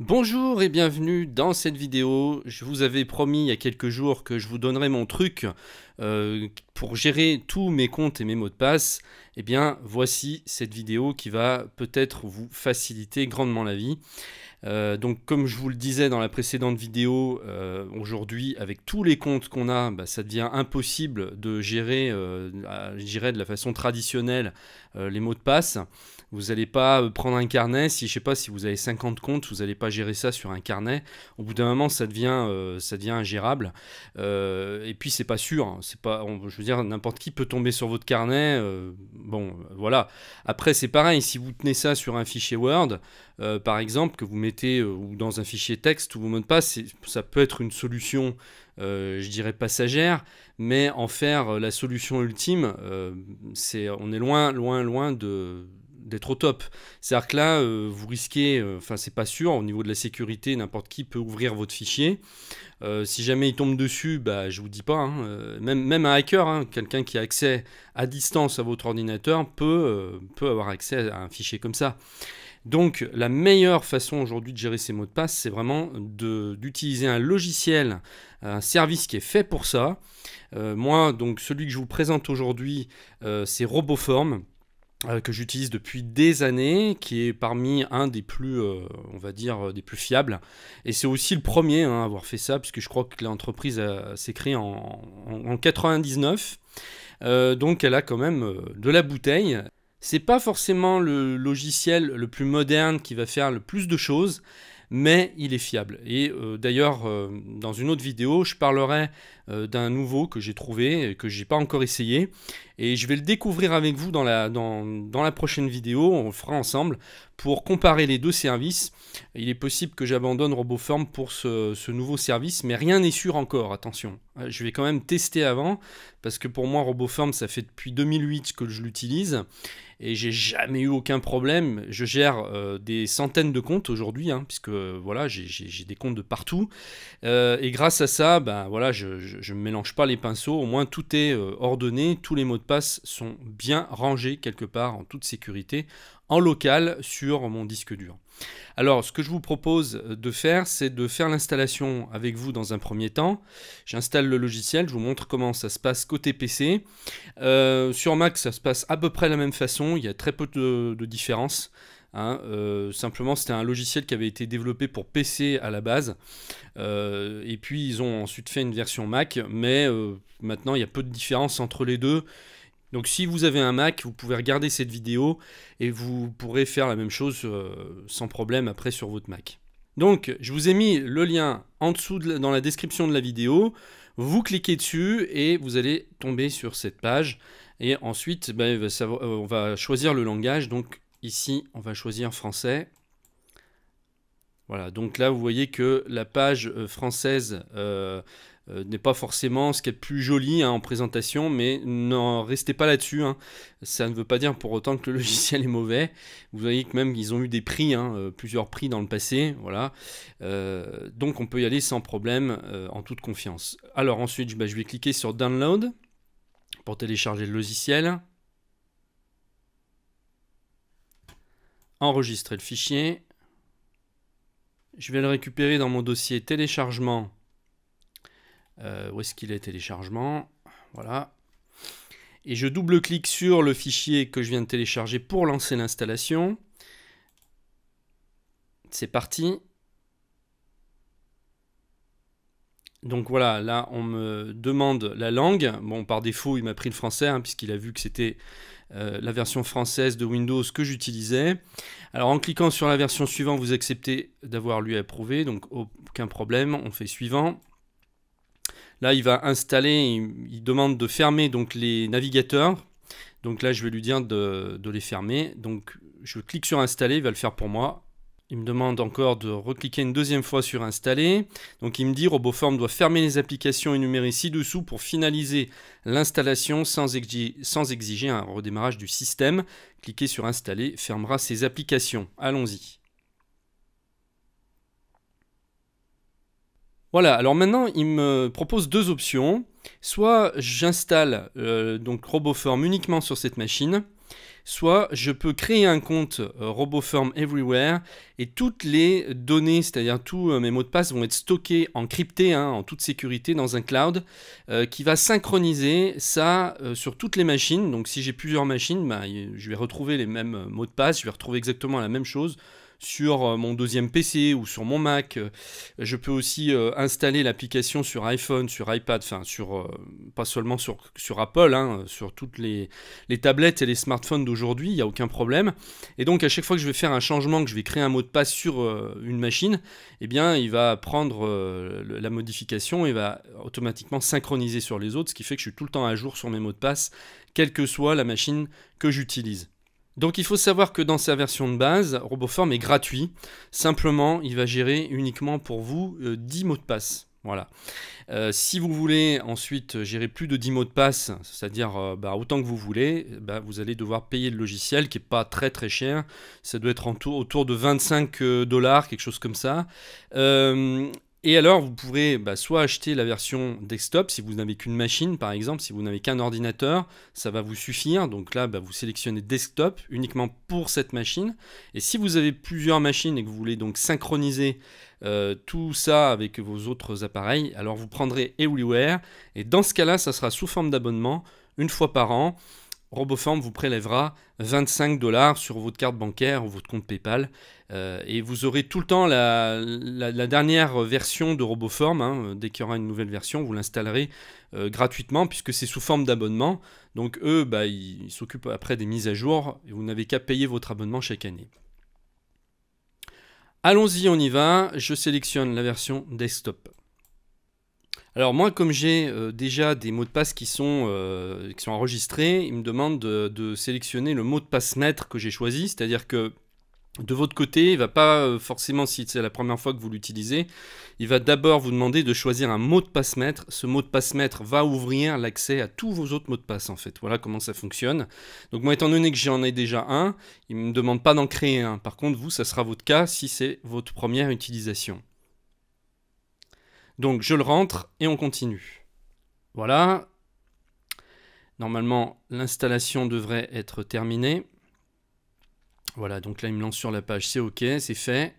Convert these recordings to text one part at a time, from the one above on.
Bonjour et bienvenue dans cette vidéo. Je vous avais promis il y a quelques jours que je vous donnerais mon truc euh, pour gérer tous mes comptes et mes mots de passe. Eh bien, voici cette vidéo qui va peut-être vous faciliter grandement la vie. Euh, donc comme je vous le disais dans la précédente vidéo, euh, aujourd'hui avec tous les comptes qu'on a, bah, ça devient impossible de gérer, euh, de la façon traditionnelle, euh, les mots de passe. Vous n'allez pas prendre un carnet, si je sais pas si vous avez 50 comptes, vous n'allez pas gérer ça sur un carnet. Au bout d'un moment, ça devient, ça devient ingérable. et puis c'est pas sûr, hein. pas, je veux dire, n'importe qui peut tomber sur votre carnet. bon, voilà. Après c'est pareil, si vous tenez ça sur un fichier Word, par exemple, que vous mettez euh, ou dans un fichier texte ou vos mots passe, ça peut être une solution, euh, je dirais passagère, mais en faire euh, la solution ultime, c'est, on est loin, loin, loin de, d'être au top. C'est-à-dire que là, vous risquez, enfin c'est pas sûr, au niveau de la sécurité, n'importe qui peut ouvrir votre fichier. si jamais il tombe dessus, bah, je vous dis pas, hein, même, un hacker, hein, quelqu'un qui a accès à distance à votre ordinateur, peut, peut avoir accès à un fichier comme ça. Donc la meilleure façon aujourd'hui de gérer ces mots de passe, c'est vraiment d'utiliser un logiciel, un service qui est fait pour ça. Euh, moi, donc celui que je vous présente aujourd'hui, euh, c'est RoboForm euh, que j'utilise depuis des années, qui est parmi un des plus, on va dire, des plus fiables. Et c'est aussi le premier hein, à avoir fait ça, puisque je crois que l'entreprise s'est créée en, 1999. 99. donc elle a quand même de la bouteille c'est pas forcément le logiciel le plus moderne qui va faire le plus de choses, mais il est fiable. Et euh, d'ailleurs, euh, dans une autre vidéo, je parlerai euh, d'un nouveau que j'ai trouvé, que j'ai pas encore essayé, et je vais le découvrir avec vous dans la, dans, dans la prochaine vidéo, on le fera ensemble, pour comparer les deux services. Il est possible que j'abandonne RoboForm pour ce, ce, nouveau service, mais rien n'est sûr encore, attention. Euh, je vais quand même tester avant, parce que pour moi RoboForm, ça fait depuis 2008 que je l'utilise, et j'ai jamais eu aucun problème. Je gère euh, des centaines de comptes aujourd'hui, hein, puisque voilà, j'ai des comptes de partout. Euh, et grâce à ça, ben, voilà, je ne mélange pas les pinceaux, au moins tout est ordonné, tous les mots sont bien rangés quelque part en toute sécurité en local sur mon disque dur. Alors ce que je vous propose de faire, c'est de faire l'installation avec vous dans un premier temps. J'installe le logiciel, je vous montre comment ça se passe côté PC. Euh, sur Mac, ça se passe à peu près la même façon, il y a très peu de, différence. Hein, euh, simplement, c'était un logiciel qui avait été développé pour PC à la base. Euh, et puis, ils ont ensuite fait une version Mac. Mais euh, maintenant, il y a peu de différence entre les deux. Donc, si vous avez un Mac, vous pouvez regarder cette vidéo et vous pourrez faire la même chose sans problème après sur votre Mac. Donc, je vous ai mis le lien en dessous dans la description de la vidéo. Vous cliquez dessus et vous allez tomber sur cette page. Et ensuite, ben, on va choisir le langage. Donc, Ici, on va choisir français. Voilà, donc là, vous voyez que la page euh, française euh, euh, n'est pas forcément ce qui est plus joli hein, en présentation, mais n'en restez pas là-dessus. Hein. Ça ne veut pas dire pour autant que le logiciel est mauvais. Vous voyez que même ils ont eu des prix, hein, plusieurs prix dans le passé. Voilà. donc on peut y aller sans problème, en toute confiance. Alors ensuite, bah, je vais cliquer sur Download pour télécharger le logiciel. enregistrer le fichier. Je vais le récupérer dans mon dossier téléchargement. Euh, où est-ce qu'il est téléchargement Voilà. Et je double-clique sur le fichier que je viens de télécharger pour lancer l'installation. C'est parti. Donc voilà, là on me demande la langue. Bon, par défaut, il m'a pris le français, hein, puisqu'il a vu que c'était euh, la version française de Windows que j'utilisais. Alors en cliquant sur la version suivante, vous acceptez d'avoir lui approuvé, donc aucun problème, on fait suivant. Là, il va installer, il, demande de fermer donc les navigateurs. Donc là, je vais lui dire de les fermer. Donc je clique sur installer, il va le faire pour moi. Il me demande encore de recliquer une deuxième fois sur installer. Donc il me dit RoboForm doit fermer les applications énumérées ci-dessous pour finaliser l'installation sans, exiger un redémarrage du système. Cliquer sur installer fermera ces applications. Allons-y. Voilà, alors maintenant il me propose deux options. Soit j'installe euh, donc RoboForm uniquement sur cette machine, soit je peux créer un compte euh, RoboForm Everywhere et toutes les données, c'est-à-dire tous euh, mes mots de passe vont être stockés, encryptés hein, en toute sécurité dans un cloud euh, qui va synchroniser ça sur toutes les machines. Donc si j'ai plusieurs machines, bah, je vais retrouver les mêmes mots de passe, je vais retrouver exactement la même chose sur euh, mon deuxième PC ou sur mon Mac. Euh, je peux aussi euh, installer l'application sur iPhone, sur iPad, enfin sur pas seulement sur, Apple, hein, sur toutes les, tablettes et les smartphones d'aujourd'hui, il n'y a aucun problème. Et donc à chaque fois que je vais faire un changement, que je vais créer un mot de passe sur une machine, eh bien il va prendre la modification et va automatiquement synchroniser sur les autres, ce qui fait que je suis tout le temps à jour sur mes mots de passe, quelle que soit la machine que j'utilise. Donc il faut savoir que dans sa version de base, RoboForm est gratuit. Simplement, il va gérer uniquement pour vous 10 euh, mots de passe. Voilà. Euh, si vous voulez ensuite gérer plus de 10 mots de passe, c'est-à-dire euh, bah, autant que vous voulez, eh ben, vous allez devoir payer le logiciel qui n'est pas très très cher. Ça doit être autour de 25 dollars, quelque chose comme ça. Et alors, vous pourrez bah, soit acheter la version desktop, si vous n'avez qu'une machine, par exemple, si vous n'avez qu'un ordinateur, ça va vous suffire. Donc là, bah, vous sélectionnez desktop uniquement pour cette machine. Et si vous avez plusieurs machines et que vous voulez donc synchroniser euh, tout ça avec vos autres appareils, alors vous prendrez Everywhere. Et dans ce cas-là, ça sera sous forme d'abonnement, une fois par an. RoboForm vous prélèvera 25 dollars sur votre carte bancaire ou votre compte PayPal. Euh, et vous aurez tout le temps la, dernière version de RoboForm. Hein. dès qu'il y aura une nouvelle version, vous l'installerez euh, gratuitement puisque c'est sous forme d'abonnement. Donc eux, bah, ils s'occupent après des mises à jour et vous n'avez qu'à payer votre abonnement chaque année. Allons-y, on y va. Je sélectionne la version desktop. Alors moi, comme j'ai euh, déjà des mots de passe qui sont, euh, qui sont enregistrés, il me demande de, sélectionner le mot de passe maître que j'ai choisi, c'est-à-dire que de votre côté, il ne va pas euh, forcément, si c'est la première fois que vous l'utilisez, il va d'abord vous demander de choisir un mot de passe maître. Ce mot de passe maître va ouvrir l'accès à tous vos autres mots de passe en fait. Voilà comment ça fonctionne. Donc moi, étant donné que j'en ai déjà un, il ne me demande pas d'en créer un. Par contre, vous, ça sera votre cas si c'est votre première utilisation. Donc je le rentre et on continue. Voilà. Normalement, l'installation devrait être terminée. Voilà, donc là, il me lance sur la page, c'est OK, c'est fait.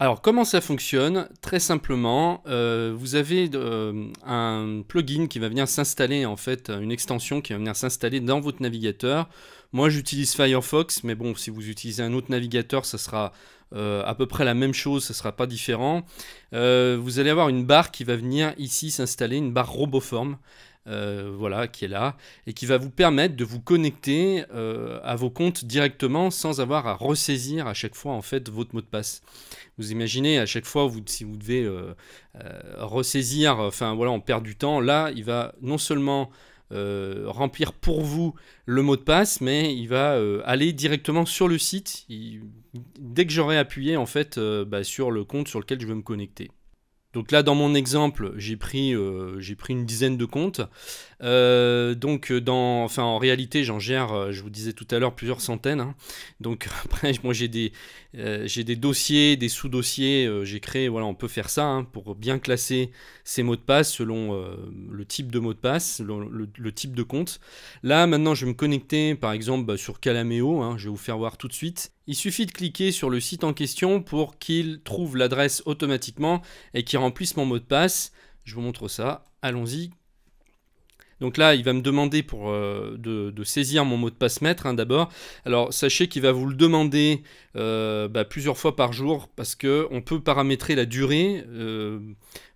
Alors, comment ça fonctionne Très simplement, euh, vous avez euh, un plugin qui va venir s'installer, en fait, une extension qui va venir s'installer dans votre navigateur. Moi, j'utilise Firefox, mais bon, si vous utilisez un autre navigateur, ça sera euh, à peu près la même chose, ça ne sera pas différent. Euh, vous allez avoir une barre qui va venir ici s'installer, une barre roboforme. Euh, voilà, qui est là, et qui va vous permettre de vous connecter à vos comptes directement sans avoir à ressaisir à chaque fois en fait votre mot de passe. Vous imaginez à chaque fois vous, si vous devez ressaisir, enfin voilà, on perd du temps. Là, il va non seulement euh, remplir pour vous le mot de passe, mais il va euh, aller directement sur le site dès que j'aurai appuyé en fait euh, bah, sur le compte sur lequel je veux me connecter. Donc là, dans mon exemple, j'ai pris, euh, une dizaine de comptes. Euh, donc, euh, en réalité, j'en gère, je vous disais tout à l'heure, plusieurs centaines. Hein. Donc, après, moi, j'ai des, dossiers, des sous-dossiers. j'ai créé, voilà, on peut faire ça hein, pour bien classer ces mots de passe selon le type de mot de passe, le, type de compte. Là, maintenant, je vais me connecter, par exemple, bah, sur Calameo. Hein. je vais vous faire voir tout de suite. Il suffit de cliquer sur le site en question pour qu'il trouve l'adresse automatiquement et qu'il remplisse mon mot de passe. Je vous montre ça. Allons-y, donc là, il va me demander euh, de, saisir mon mot de passe maître hein, d'abord. Alors sachez qu'il va vous le demander euh, bah, plusieurs fois par jour parce qu'on peut paramétrer la durée euh,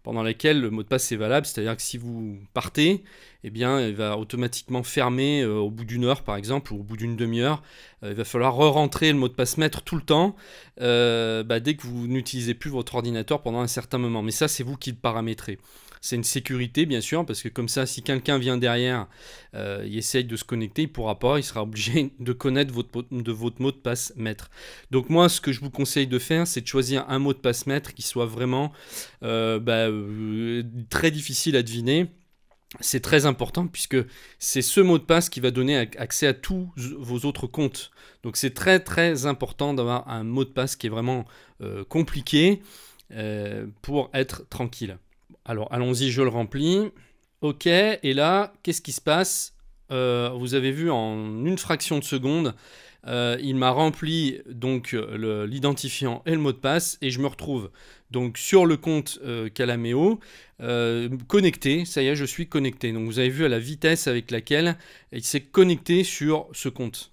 pendant laquelle le mot de passe est valable. C'est-à-dire que si vous partez, eh bien, il va automatiquement fermer au bout d'une heure par exemple ou au bout d'une demi-heure. il va falloir re-rentrer le mot de passe maître tout le temps bah, dès que vous n'utilisez plus votre ordinateur pendant un certain moment. Mais ça, c'est vous qui le paramétrez. C'est une sécurité, bien sûr, parce que comme ça, si quelqu'un vient derrière, euh, il essaye de se connecter, il ne pourra pas, il sera obligé de connaître votre, de votre mot de passe maître. Donc moi, ce que je vous conseille de faire, c'est de choisir un mot de passe maître qui soit vraiment euh, bah, euh, très difficile à deviner. C'est très important puisque c'est ce mot de passe qui va donner accès à tous vos autres comptes. Donc c'est très très important d'avoir un mot de passe qui est vraiment compliqué pour être tranquille. Alors, allons-y, je le remplis. OK, et là, qu'est-ce qui se passe euh, Vous avez vu, en une fraction de seconde, euh, il m'a rempli donc l'identifiant et le mot de passe, et je me retrouve donc sur le compte euh, Calameo, connecté, ça y est, je suis connecté. Donc vous avez vu à la vitesse avec laquelle il s'est connecté sur ce compte.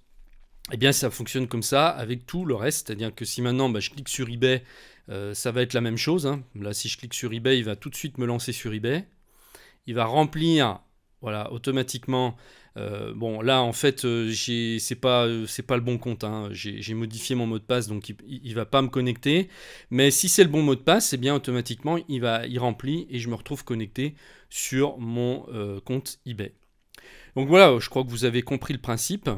Eh bien, ça fonctionne comme ça avec tout le reste, c'est-à-dire que si maintenant bah, je clique sur eBay euh, ça va être la même chose. Hein. Là, si je clique sur eBay, il va tout de suite me lancer sur eBay. Il va remplir, voilà, automatiquement. Euh, bon, là, en fait, ce euh, c'est pas, pas le bon compte. Hein. J'ai modifié mon mot de passe, donc il, ne va pas me connecter. Mais si c'est le bon mot de passe, et eh bien automatiquement, il va, il remplit et je me retrouve connecté sur mon compte eBay. Donc voilà, je crois que vous avez compris le principe.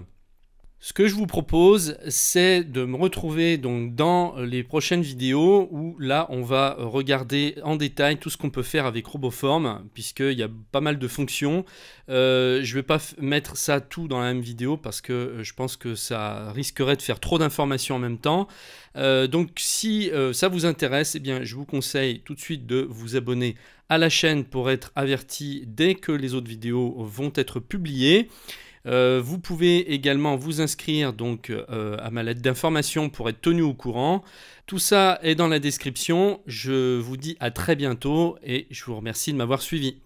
Ce que je vous propose, c'est de me retrouver donc dans euh, les prochaines vidéos où là, on va regarder en détail tout ce qu'on peut faire avec Roboform, puisqu'il y a pas mal de fonctions. Euh, je ne vais pas mettre ça tout dans la même vidéo parce que euh, je pense que ça risquerait de faire trop d'informations en même temps. donc si ça vous intéresse, eh bien, je vous conseille tout de suite de vous abonner à la chaîne pour être averti dès que les autres vidéos vont être publiées. Euh, vous pouvez également vous inscrire donc euh, à ma lettre d'information pour être tenu au courant. Tout ça est dans la description. Je vous dis à très bientôt et je vous remercie de m'avoir suivi.